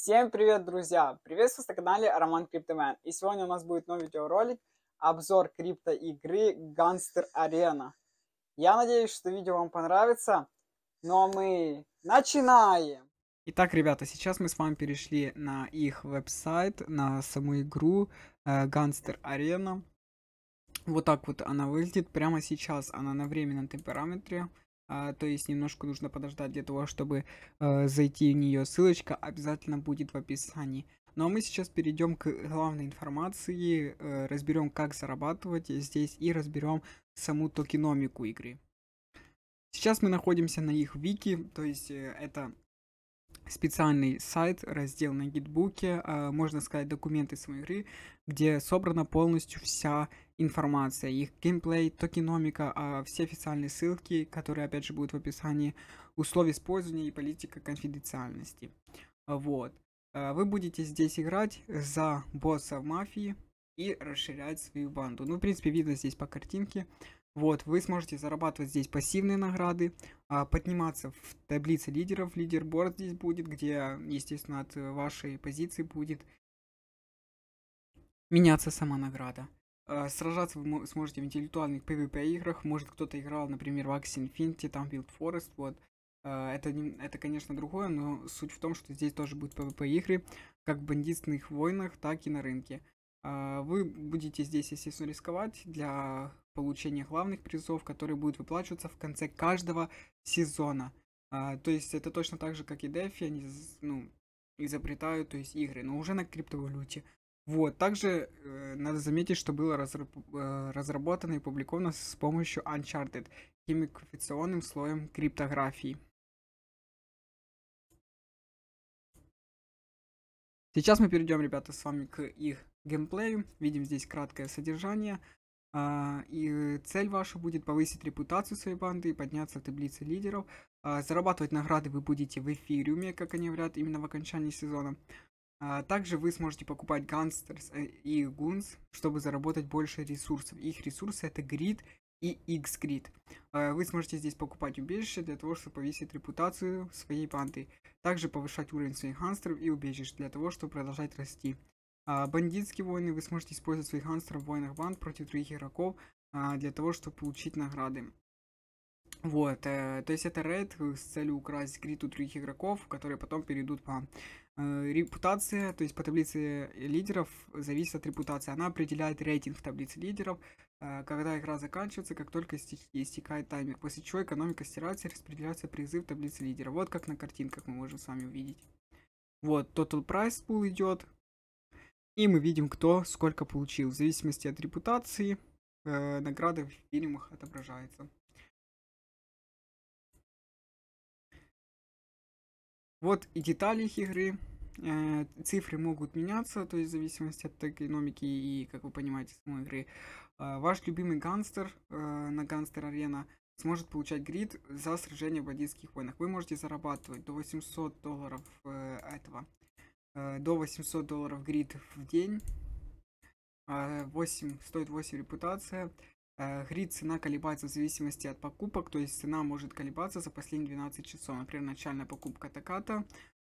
Всем привет, друзья! Приветствую вас на канале Роман Криптомен. И сегодня у нас будет новый видеоролик обзор криптоигры Гангстер Арена. Я надеюсь, что видео вам понравится. Ну а мы начинаем! Итак, ребята, сейчас мы с вами перешли на их веб-сайт, на саму игру э, Гангстер Арена. Вот так вот она выглядит прямо сейчас. Она на временном темпераметре а, то есть немножко нужно подождать для того, чтобы э, зайти в нее. Ссылочка обязательно будет в описании. Ну а мы сейчас перейдем к главной информации, э, разберем, как зарабатывать здесь и разберем саму токеномику игры. Сейчас мы находимся на их вики, то есть э, это специальный сайт, раздел на гитбуке, э, можно сказать, документы своей игры, где собрана полностью вся информация, их геймплей, токеномика, а все официальные ссылки, которые, опять же, будут в описании, условия использования и политика конфиденциальности. Вот. Э, вы будете здесь играть за босса в мафии и расширять свою банду. Ну, в принципе, видно здесь по картинке. Вот, вы сможете зарабатывать здесь пассивные награды, а, подниматься в таблице лидеров. Лидерборд здесь будет, где, естественно, от вашей позиции будет меняться сама награда. А, сражаться вы сможете в интеллектуальных PvP играх. Может, кто-то играл, например, в Axie Infinity, там Wild Forest, вот. А, это, это, конечно, другое, но суть в том, что здесь тоже будут PvP игры, как в бандитских войнах, так и на рынке. А, вы будете здесь, естественно, рисковать для получения главных призов, которые будут выплачиваться в конце каждого сезона. А, то есть это точно так же, как и DeFi, они ну, изобретают то есть, игры, но уже на криптовалюте. Вот, также э, надо заметить, что было разраб- э, разработано и опубликовано с помощью Uncharted, геймификационным слоем криптографии. Сейчас мы перейдем, ребята, с вами к их геймплею. Видим здесь краткое содержание. А, и цель ваша будет повысить репутацию своей банды и подняться в таблице лидеров. А, зарабатывать награды вы будете в эфириуме, как они говорят, именно в окончании сезона. А, также вы сможете покупать гангстерс э, и гунс, чтобы заработать больше ресурсов. Их ресурсы это грид и X-Grid. А, вы сможете здесь покупать убежище для того, чтобы повысить репутацию своей банды. Также повышать уровень своих гангстеров и убежищ для того, чтобы продолжать расти. А, бандитские войны вы сможете использовать своих гангстеров в войнах банд против других игроков а, для того, чтобы получить награды. Вот, э, то есть это рейд с целью украсть грид у других игроков, которые потом перейдут по э, репутации, то есть по таблице лидеров зависит от репутации. Она определяет рейтинг в таблице лидеров, э, когда игра заканчивается, как только истекает таймер, после чего экономика стирается и распределяется призыв таблицы лидеров. Вот как на картинках мы можем с вами увидеть. Вот, Total Price Pool идет, и мы видим, кто сколько получил. В зависимости от репутации, э, награды в фильмах отображается. Вот и детали их игры. Э, цифры могут меняться, то есть в зависимости от экономики и, как вы понимаете, самой игры. Э, ваш любимый гангстер э, на гангстер арена сможет получать грид за сражение в бандитских войнах. Вы можете зарабатывать до 800 долларов э, этого Э, до 800 долларов грид в день. 8, а, стоит 8 репутация. Э, грид цена колебается в зависимости от покупок, то есть цена может колебаться за последние 12 часов. Например, начальная покупка таката,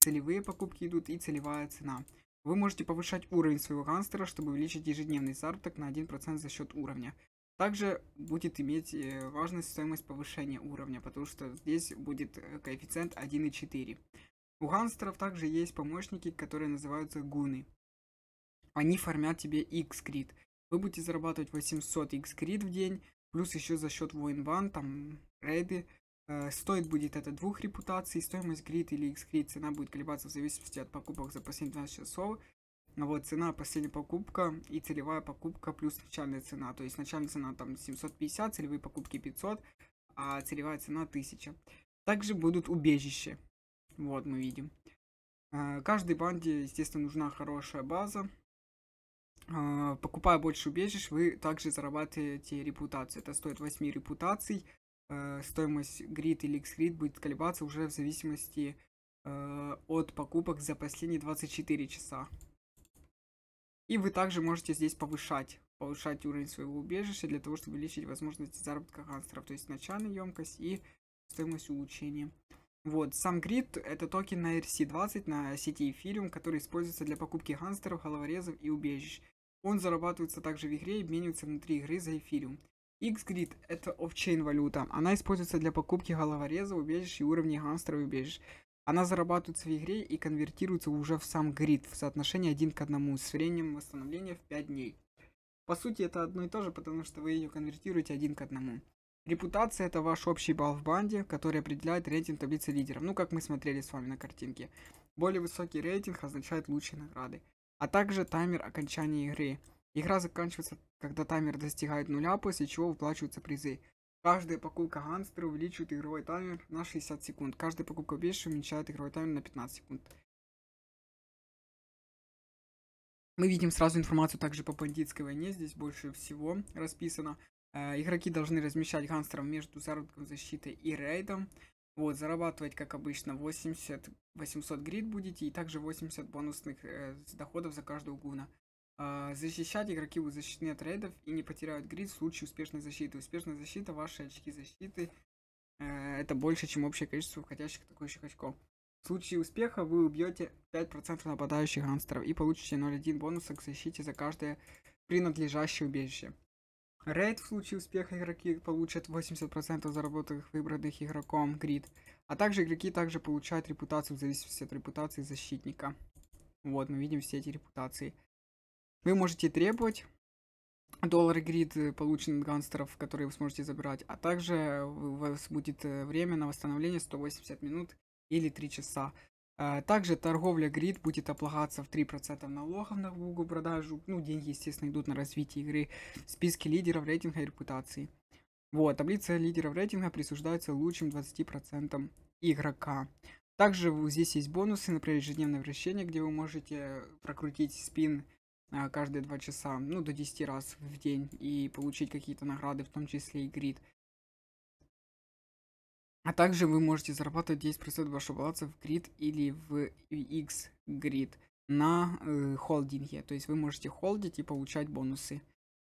целевые покупки идут и целевая цена. Вы можете повышать уровень своего гангстера, чтобы увеличить ежедневный заработок на 1% за счет уровня. Также будет иметь э, важность стоимость повышения уровня, потому что здесь будет коэффициент 1,4. У гангстеров также есть помощники, которые называются гуны. Они фармят тебе X-крит. Вы будете зарабатывать 800 X-крит в день, плюс еще за счет воин-ван, там, рейды. Э, стоит будет это двух репутаций, стоимость грит или X-крит, цена будет колебаться в зависимости от покупок за последние 12 часов. Вот цена, последняя покупка и целевая покупка плюс начальная цена. То есть начальная цена там 750, целевые покупки 500, а целевая цена 1000. Также будут убежища. Вот мы видим. А, каждой банде, естественно, нужна хорошая база. А, покупая больше убежищ, вы также зарабатываете репутацию. Это стоит 8 репутаций. А, стоимость грид или X-грид будет колебаться уже в зависимости от покупок за последние 24 часа. И вы также можете здесь повышать, повышать уровень своего убежища для того, чтобы увеличить возможности заработка гангстеров, то есть начальная емкость и стоимость улучшения. Вот, сам грид это токен на ERC20 на сети Ethereum, который используется для покупки ганстеров, головорезов и убежищ. Он зарабатывается также в игре и обменивается внутри игры за эфириум. X-Grid – это офчейн валюта. Она используется для покупки головорезов, убежищ и уровней гангстеров и убежищ. Она зарабатывается в игре и конвертируется уже в сам грид в соотношении 1 к 1 с временем восстановления в 5 дней. По сути это одно и то же, потому что вы ее конвертируете 1 к 1. Репутация – это ваш общий балл в банде, который определяет рейтинг таблицы лидеров, ну как мы смотрели с вами на картинке. Более высокий рейтинг означает лучшие награды, а также таймер окончания игры. Игра заканчивается, когда таймер достигает нуля, после чего выплачиваются призы. Каждая покупка гангстера увеличивает игровой таймер на 60 секунд. Каждая покупка вещи уменьшает игровой таймер на 15 секунд. Мы видим сразу информацию также по бандитской войне, здесь больше всего расписано. Э, игроки должны размещать гангстеров между заработком защиты и рейдом. Вот, зарабатывать, как обычно, 80, 800 грид будете и также 80 бонусных э, доходов за каждого гуна. Э, защищать игроки будут защищены от рейдов и не потеряют грид в случае успешной защиты. Успешная защита, ваши очки защиты, э, это больше, чем общее количество входящих атакующих очков. В случае успеха вы убьете 5% нападающих гангстеров и получите 0.1 бонуса к защите за каждое принадлежащее убежище. Рейд в случае успеха игроки получат 80% заработанных выбранных игроком грид. А также игроки также получают репутацию в зависимости от репутации защитника. Вот, мы видим все эти репутации. Вы можете требовать доллары грид, э, полученные от гангстеров, которые вы сможете забирать. А также э, у вас будет э, время на восстановление 180 минут или 3 часа. Э, также торговля грид будет облагаться в 3% налогов на глубокую продажу. Ну, деньги, естественно, идут на развитие игры. В списке лидеров рейтинга и репутации. Вот, таблица лидеров рейтинга присуждается лучшим 20% игрока. Также здесь есть бонусы, например, ежедневное вращение, где вы можете прокрутить спин э, каждые 2 часа, ну, до 10 раз в день и получить какие-то награды, в том числе и грид. А также вы можете зарабатывать 10% вашего баланса в Grid или в X Grid на э, холдинге. То есть вы можете холдить и получать бонусы.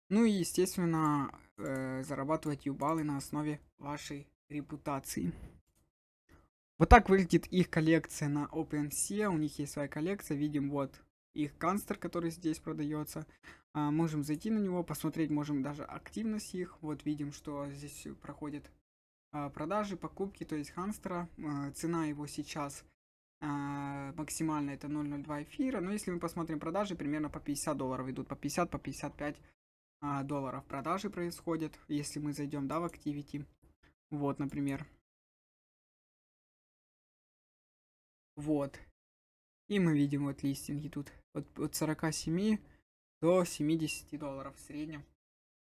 Ну и, естественно, э, зарабатывать юбалы на основе вашей репутации. Вот так выглядит их коллекция на OpenSea. У них есть своя коллекция. Видим вот их канстер, который здесь продается. А, можем зайти на него, посмотреть, можем даже активность их. Вот видим, что здесь проходит а, продажи, покупки, то есть Ханстера. А, цена его сейчас а, максимально это 0.02 эфира. Но если мы посмотрим продажи, примерно по 50 долларов идут, по 50, по 55 долларов продажи происходят. Если мы зайдем, да, в Activity, вот, например. Вот. И мы видим вот листинги тут от, от 47 до 70 долларов в среднем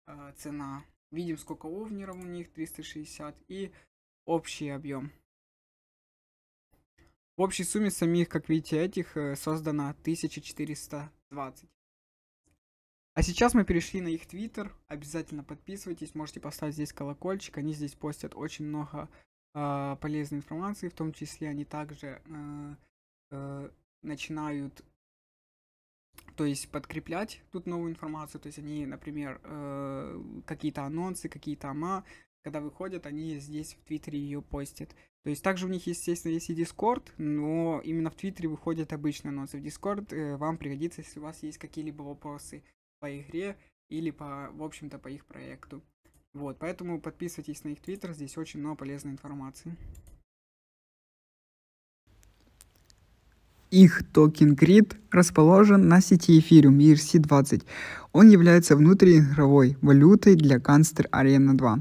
э, цена Видим, сколько овнеров у них, 360, и общий объем. В общей сумме самих, как видите, этих э, создано 1420. А сейчас мы перешли на их твиттер. Обязательно подписывайтесь, можете поставить здесь колокольчик. Они здесь постят очень много э, полезной информации, в том числе они также э, э, начинают то есть подкреплять тут новую информацию, то есть они, например, э, какие-то анонсы, какие-то ама, когда выходят, они здесь в Твиттере ее постят. То есть также у них, естественно, есть и Дискорд, но именно в Твиттере выходят обычные анонсы. В Дискорд э, вам пригодится, если у вас есть какие-либо вопросы по игре или по, в общем-то, по их проекту. Вот, поэтому подписывайтесь на их Твиттер, здесь очень много полезной информации. Их токен Grid расположен на сети Ethereum ERC20. Он является внутриигровой валютой для Gunster Arena 2.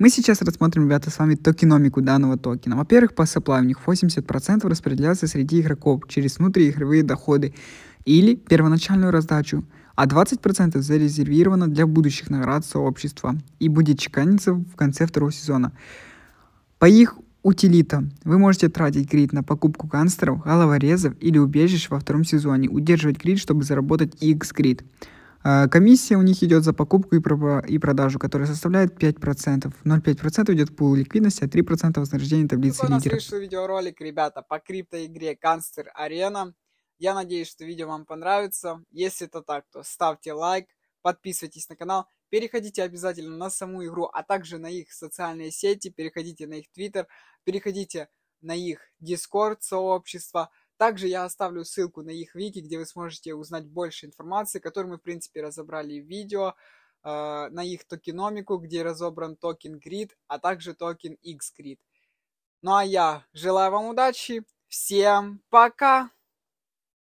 Мы сейчас рассмотрим, ребята, с вами токеномику данного токена. Во-первых, по supply у них 80% распределяется среди игроков через внутриигровые доходы или первоначальную раздачу, а 20% зарезервировано для будущих наград сообщества и будет чеканиться в конце второго сезона. По их Утилита. Вы можете тратить кредит на покупку гангстеров, головорезов или убежищ во втором сезоне, удерживать кредит, чтобы заработать X кредит. А, комиссия у них идет за покупку и продажу, которая составляет 5%. 0,5% идет пул ликвидности, а 3% вознаграждение таблицы Кто лидеров. Кто видеоролик, ребята, по криптоигре Канстер Арена. Я надеюсь, что видео вам понравится. Если это так, то ставьте лайк, подписывайтесь на канал. Переходите обязательно на саму игру, а также на их социальные сети, переходите на их Twitter, переходите на их Discord сообщество. Также я оставлю ссылку на их вики, где вы сможете узнать больше информации, которую мы, в принципе, разобрали в видео, э, на их токеномику, где разобран токен Grid, а также токен X Grid. Ну а я желаю вам удачи, всем пока!